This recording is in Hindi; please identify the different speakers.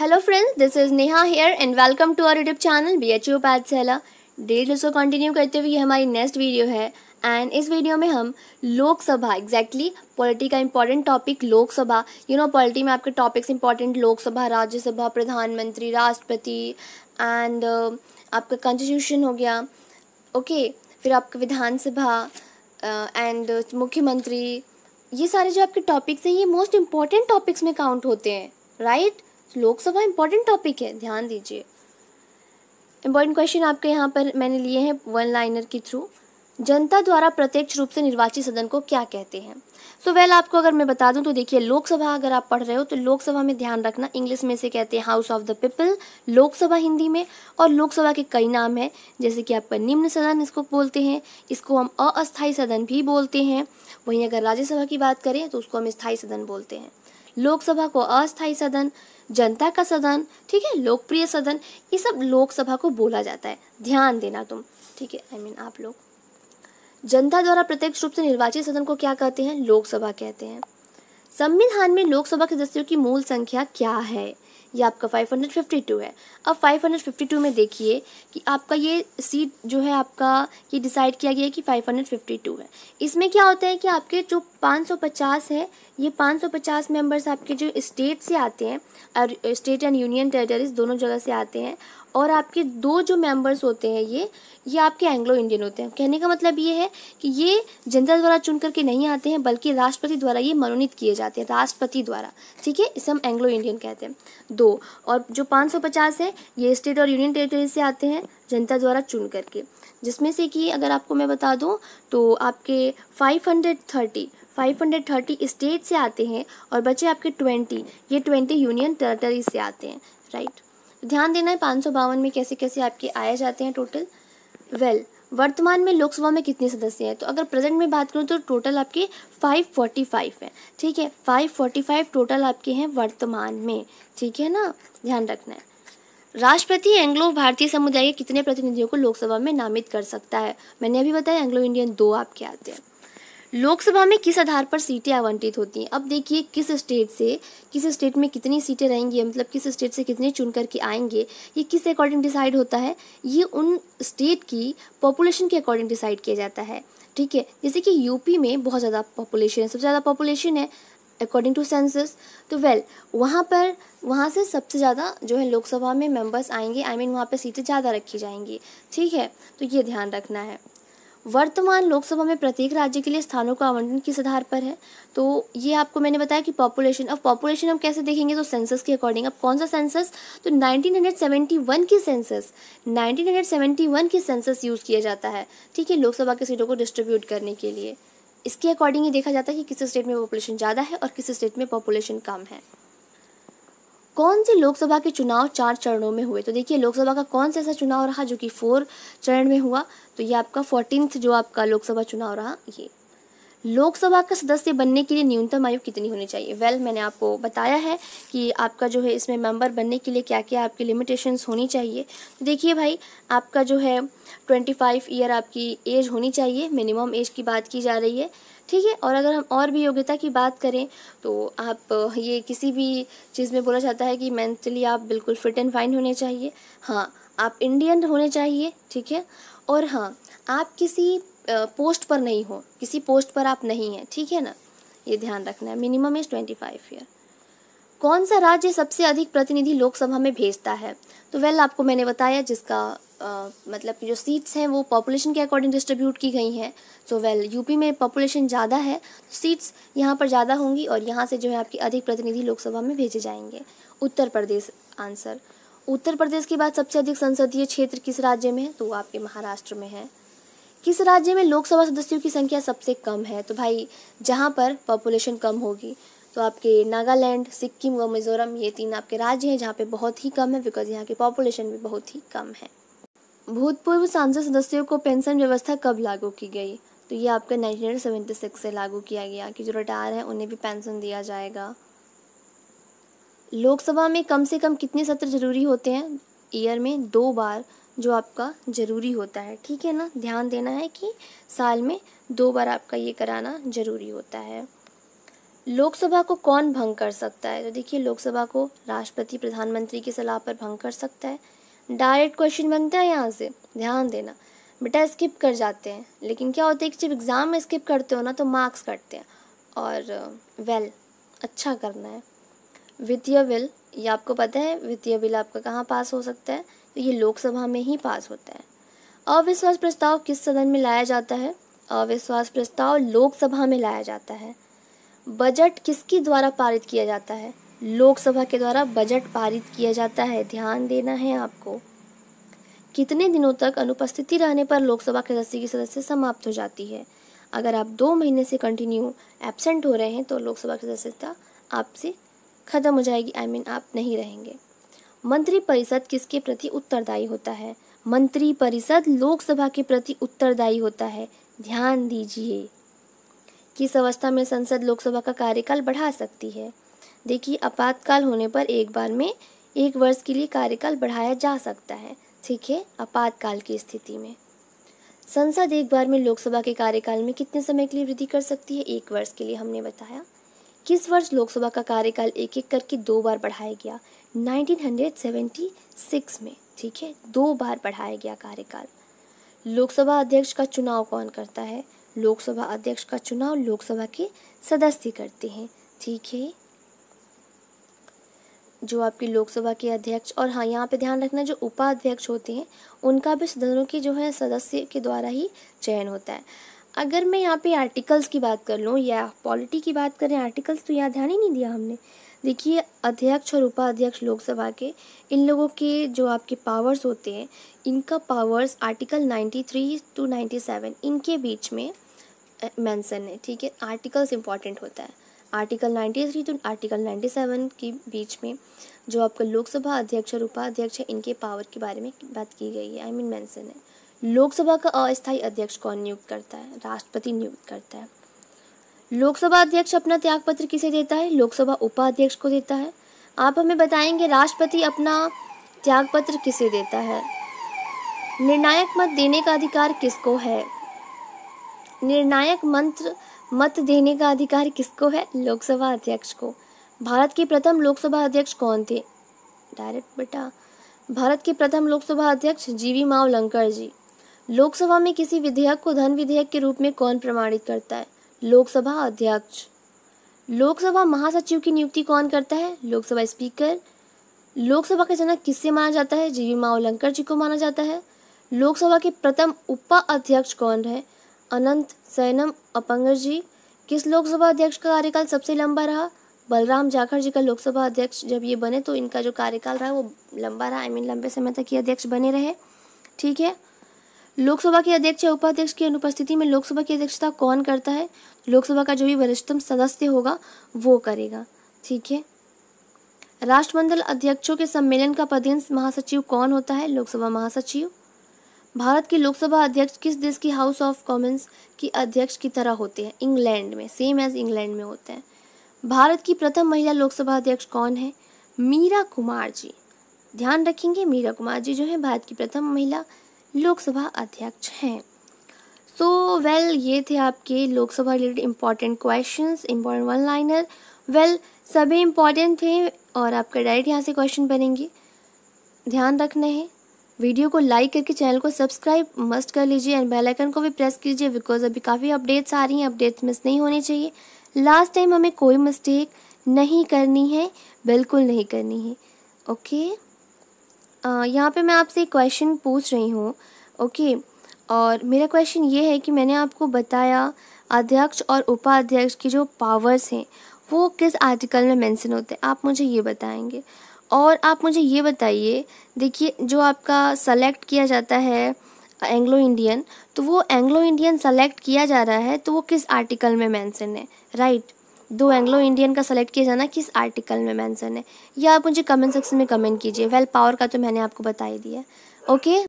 Speaker 1: Hello friends is Neha here and welcome to and YouTube channel B H U BHU सेला डेट को कंटिन्यू करते हुए ये हमारी नेक्स्ट वीडियो है एंड इस वीडियो में हम लोकसभा एग्जैक्टली पॉलिटी का important topic Lok Sabha you know polity में आपके टॉपिक्स इंपॉर्टेंट लोकसभा राज्यसभा प्रधानमंत्री राष्ट्रपति एंड uh, आपका कॉन्स्टिट्यूशन हो गया ओके okay, फिर आपका विधानसभा एंड uh, uh, मुख्यमंत्री ये सारे जो आपके टॉपिक्स हैं ये मोस्ट इंपॉर्टेंट टॉपिक्स में काउंट होते हैं right right? Lok Sabha important topic है ध्यान दीजिए इंपॉर्टेंट क्वेश्चन आपके यहाँ पर मैंने लिए हैं वन लाइनर के थ्रू जनता द्वारा प्रत्यक्ष रूप से निर्वाचित सदन को क्या कहते हैं सो so, वेल well, आपको अगर मैं बता दूं तो देखिए लोकसभा अगर आप पढ़ रहे हो तो लोकसभा में ध्यान रखना इंग्लिश में से कहते हैं house of the people Lok Sabha Hindi में और लोकसभा के कई नाम हैं जैसे कि आपका निम्न सदन इसको बोलते हैं इसको हम अस्थायी सदन भी बोलते हैं वहीं अगर राज्यसभा की बात करें तो उसको हम स्थायी सदन बोलते हैं लोकसभा को अस्थायी सदन जनता का सदन ठीक है लोकप्रिय सदन ये सब लोकसभा को बोला जाता है ध्यान देना तुम ठीक है आई मीन आप लोग जनता द्वारा प्रत्यक्ष रूप से निर्वाचित सदन को क्या कहते हैं लोकसभा कहते हैं संविधान में लोकसभा के सदस्यों की मूल संख्या क्या है ये आपका 552 है अब 552 में देखिए कि आपका ये सीट जो है आपका ये डिसाइड किया गया है कि 552 है इसमें क्या होता है कि आपके जो 550 है ये 550 मेंबर्स आपके जो स्टेट से आते हैं और स्टेट एंड यूनियन टेरेटरीज दोनों जगह से आते हैं और आपके दो जो मेंबर्स होते हैं ये ये आपके एंग्लो इंडियन होते हैं कहने का मतलब ये है कि ये जनता द्वारा चुन करके नहीं आते हैं बल्कि राष्ट्रपति द्वारा ये मनोनीत किए जाते हैं राष्ट्रपति द्वारा ठीक है इसे हम एंग्लो इंडियन कहते हैं दो और जो पाँच सौ पचास है ये स्टेट और यूनियन टेरिटरी से आते हैं जनता द्वारा चुन करके जिसमें से कि अगर आपको मैं बता दूँ तो आपके five hundred thirty five hundred thirty state से आते हैं और बचे आपके ट्वेंटी ये ट्वेंटी यूनियन टेरेटरी से आते हैं राइट ध्यान देना है पाँच सौ बावन में कैसे कैसे आपके आए जाते हैं टोटल वेल well, वर्तमान में लोकसभा में कितने सदस्य हैं तो अगर प्रेजेंट में बात करूँ तो टोटल आपके 545 हैं ठीक है 545 टोटल आपके हैं वर्तमान में ठीक है ना ध्यान रखना है राष्ट्रपति एंग्लो भारतीय समुदाय के कितने प्रतिनिधियों को लोकसभा में नामित कर सकता है मैंने अभी बताया एंग्लो इंडियन दो आपके आते हैं लोकसभा में किस आधार पर सीटें आवंटित होती हैं अब देखिए किस स्टेट से किस स्टेट में कितनी सीटें रहेंगी मतलब किस स्टेट से कितने चुन करके आएंगे ये किस अकॉर्डिंग डिसाइड होता है ये उन स्टेट की पॉपुलेशन के अकॉर्डिंग डिसाइड किया जाता है ठीक है जैसे कि यूपी में बहुत ज़्यादा पॉपुलेशन है सबसे ज़्यादा पॉपुलेशन है अकॉर्डिंग टू सेंसस तो वेल वहाँ पर वहाँ से सबसे ज़्यादा जो है लोकसभा में मेंबर्स आएंगे आई I मीन mean, वहाँ पर सीटें ज़्यादा रखी जाएंगी ठीक है तो ये ध्यान रखना है वर्तमान लोकसभा में प्रत्येक राज्य के लिए स्थानों का आवंटन किस आधार पर है तो ये आपको मैंने बताया कि पॉपुलेशन अब पॉपुलेशन हम कैसे देखेंगे तो सेंसस के अकॉर्डिंग अब कौन सा सेंसस तो 1971 की सेंसस 1971 की सेंसस यूज़ किया जाता है ठीक है लोकसभा की सीटों को डिस्ट्रीब्यूट करने के लिए इसके अकॉर्डिंग ये देखा जाता है कि किस स्टेट में पॉपुलेशन ज़्यादा है और किस स्टेट में पॉपुलेशन कम है कौन से लोकसभा के चुनाव चार चरणों में हुए तो देखिए लोकसभा का कौन सा ऐसा चुनाव रहा जो कि फोर चरण में हुआ तो ये आपका फोर्टीनथ जो आपका लोकसभा चुनाव रहा ये लोकसभा का सदस्य बनने के लिए न्यूनतम आयु कितनी होनी चाहिए वेल well, मैंने आपको बताया है कि आपका जो है इसमें मेंबर बनने के लिए क्या क्या आपकी लिमिटेशंस होनी चाहिए तो देखिए भाई आपका जो है ट्वेंटी फाइव ईयर आपकी एज होनी चाहिए मिनिमम एज की बात की जा रही है ठीक है और अगर हम और भी योग्यता की बात करें तो आप ये किसी भी चीज़ में बोला जाता है कि मेंटली आप बिल्कुल फिट एंड फाइन होने चाहिए हाँ आप इंडियन होने चाहिए ठीक है और हाँ आप किसी पोस्ट पर नहीं हो किसी पोस्ट पर आप नहीं हैं ठीक है ना ये ध्यान रखना है minimum age twenty five year कौन सा राज्य सबसे अधिक प्रतिनिधि लोकसभा में भेजता है तो वेल आपको मैंने बताया जिसका आ, मतलब जो सीट्स हैं वो पॉपुलेशन के अकॉर्डिंग डिस्ट्रीब्यूट की गई हैं सो वेल यूपी में पॉपुलेशन ज़्यादा है तो सीट्स यहाँ पर ज़्यादा होंगी और यहाँ से जो है आपकी अधिक प्रतिनिधि लोकसभा में भेजे जाएंगे उत्तर प्रदेश आंसर उत्तर प्रदेश के बाद सबसे अधिक संसदीय क्षेत्र किस राज्य में है तो वो आपके महाराष्ट्र में है किस राज्य में लोकसभा सदस्यों की संख्या सबसे कम है तो भाई जहाँ पर पॉपुलेशन कम होगी तो आपके नागालैंड सिक्किम व मिजोरम ये तीन आपके राज्य हैं जहाँ पे बहुत ही कम है बिकॉज यहाँ की पॉपुलेशन भी बहुत ही कम है भूतपूर्व सांसद सदस्यों को पेंशन व्यवस्था कब लागू की गई तो ये आपके नाइनटीन से लागू किया गया कि जो रिटायर हैं उन्हें भी पेंशन दिया जाएगा लोकसभा में कम से कम कितने सत्र जरूरी होते हैं ईयर में दो बार जो आपका ज़रूरी होता है ठीक है ना ध्यान देना है कि साल में दो बार आपका ये कराना ज़रूरी होता है लोकसभा को कौन भंग कर सकता है तो देखिए लोकसभा को राष्ट्रपति प्रधानमंत्री की सलाह पर भंग कर सकता है डायरेक्ट क्वेश्चन बनता है यहाँ से ध्यान देना बेटा स्किप कर जाते हैं लेकिन क्या होता है कि जब एग्ज़ाम में स्किप करते हो ना तो मार्क्स कटते हैं और वेल अच्छा करना है वित्तीय बिल ये आपको पता है वित्तीय बिल आपका कहाँ पास हो सकता है तो ये लोकसभा में ही पास होता है अविश्वास प्रस्ताव किस सदन में लाया जाता है अविश्वास प्रस्ताव लोकसभा में लाया जाता है बजट किसके द्वारा पारित किया जाता है लोकसभा के द्वारा बजट पारित किया जाता है ध्यान देना है आपको कितने दिनों तक अनुपस्थिति रहने पर लोकसभा के सदस्य की सदस्य समाप्त हो जाती है अगर आप दो महीने से कंटिन्यू एबसेंट हो रहे हैं तो लोकसभा की सदस्यता आपसे ख़त्म हो जाएगी आई I मीन mean, आप नहीं रहेंगे मंत्री परिषद किसके प्रति उत्तरदायी होता है मंत्री परिषद लोकसभा के प्रति उत्तरदायी होता है ध्यान दीजिए किस अवस्था में संसद लोकसभा का कार्यकाल बढ़ा सकती है देखिए आपातकाल होने पर एक बार में एक वर्ष के लिए कार्यकाल बढ़ाया जा सकता है ठीक है आपातकाल की स्थिति में संसद एक बार में लोकसभा के कार्यकाल में कितने समय के लिए वृद्धि कर सकती है एक वर्ष के लिए हमने बताया किस वर्ष लोकसभा का कार्यकाल एक एक करके दो बार बढ़ाया गया 1976 में ठीक है दो बार बढ़ाया गया कार्यकाल लोकसभा अध्यक्ष का चुनाव कौन करता है लोकसभा अध्यक्ष का चुनाव लोकसभा के सदस्य करते हैं ठीक है जो आपकी लोकसभा के अध्यक्ष और हाँ यहाँ पे ध्यान रखना जो उपाध्यक्ष होते हैं उनका भी सदनों के जो है सदस्य के द्वारा ही चयन होता है अगर मैं यहाँ पे आर्टिकल्स की बात कर लूँ या पॉलिटी की बात करें आर्टिकल्स तो यहाँ ध्यान ही नहीं दिया हमने देखिए अध्यक्ष और उपाध्यक्ष लोकसभा के इन लोगों के जो आपके पावर्स होते हैं इनका पावर्स आर्टिकल 93 टू 97 इनके बीच में मेंशन है ठीक है आर्टिकल्स इंपॉर्टेंट होता है आर्टिकल 93 टू आर्टिकल 97 के बीच में जो आपका लोकसभा अध्यक्ष और उपाध्यक्ष है इनके पावर के बारे में बात की गई है आई मीन मैंसन है लोकसभा का अस्थायी अध्यक्ष कौन नियुक्त करता है राष्ट्रपति नियुक्त करता है लोकसभा अध्यक्ष अपना त्याग पत्र किसे देता है लोकसभा उपाध्यक्ष को देता है आप हमें बताएंगे राष्ट्रपति अपना त्याग पत्र किसे देता है निर्णायक मत देने का अधिकार किसको है निर्णायक मंत्र मत देने का अधिकार किसको है लोकसभा अध्यक्ष को भारत के प्रथम लोकसभा अध्यक्ष कौन थे डायरेक्ट बेटा भारत के प्रथम लोकसभा अध्यक्ष जीवी मावलंकर जी लोकसभा में किसी विधेयक को धन विधेयक के रूप में कौन प्रमाणित करता है लोकसभा अध्यक्ष लोकसभा महासचिव की नियुक्ति कौन करता है लोकसभा स्पीकर लोकसभा का जनक किससे माना जाता है जीवी माओलंकर जी को माना जाता है लोकसभा के प्रथम उपाध्यक्ष कौन है अनंत सैनम अपंगर जी किस लोकसभा अध्यक्ष का कार्यकाल सबसे लंबा रहा बलराम जाखड़ जी का लोकसभा अध्यक्ष जब ये बने तो इनका जो कार्यकाल रहा वो लंबा रहा आई I मीन mean, लंबे समय तक ये अध्यक्ष बने रहे ठीक है लोकसभा के अध्यक्ष या उपाध्यक्ष की अनुपस्थिति में लोकसभा की अध्यक्षता कौन करता है लोकसभा का जो भी वरिष्ठतम सदस्य होगा वो करेगा ठीक है राष्ट्रमंडल अध्यक्षों के सम्मेलन का पदेन महासचिव कौन होता है लोकसभा महासचिव भारत के लोकसभा अध्यक्ष किस देश की हाउस ऑफ कॉमन्स की अध्यक्ष की तरह होते हैं इंग्लैंड में सेम एज इंग्लैंड में होते हैं भारत की प्रथम महिला लोकसभा अध्यक्ष कौन है मीरा कुमार जी ध्यान रखेंगे मीरा कुमार जी जो है भारत की प्रथम महिला लोकसभा अध्यक्ष हैं सो so, वेल well, ये थे आपके लोकसभा related important question important one liner well सभी इंपॉर्टेंट थे और आपका डायरेक्ट यहाँ से क्वेश्चन बनेंगे ध्यान रखना है वीडियो को लाइक करके चैनल को सब्सक्राइब मस्ट कर लीजिए एंड बेल आइकन को भी प्रेस कीजिए बिकॉज अभी काफ़ी अपडेट्स आ रही हैं अपडेट्स मिस नहीं होने चाहिए लास्ट टाइम हमें कोई मिस्टेक नहीं करनी है बिल्कुल नहीं करनी है ओके okay? यहाँ पे मैं आपसे एक क्वेश्चन पूछ रही हूँ ओके और मेरा क्वेश्चन ये है कि मैंने आपको बताया अध्यक्ष और उपाध्यक्ष की जो पावर्स हैं वो किस आर्टिकल में मेंशन होते हैं आप मुझे ये बताएंगे और आप मुझे ये बताइए देखिए जो आपका सेलेक्ट किया जाता है एंग्लो इंडियन तो वो एंग्लो इंडियन सेलेक्ट किया जा रहा है तो वो किस आर्टिकल में मेंशन है राइट दो एंग्लो इंडियन का सेलेक्ट किया जाना किस आर्टिकल में मेंशन है या आप मुझे कमेंट सेक्शन में कमेंट कीजिए वेल पावर का तो मैंने आपको बता ही दिया ओके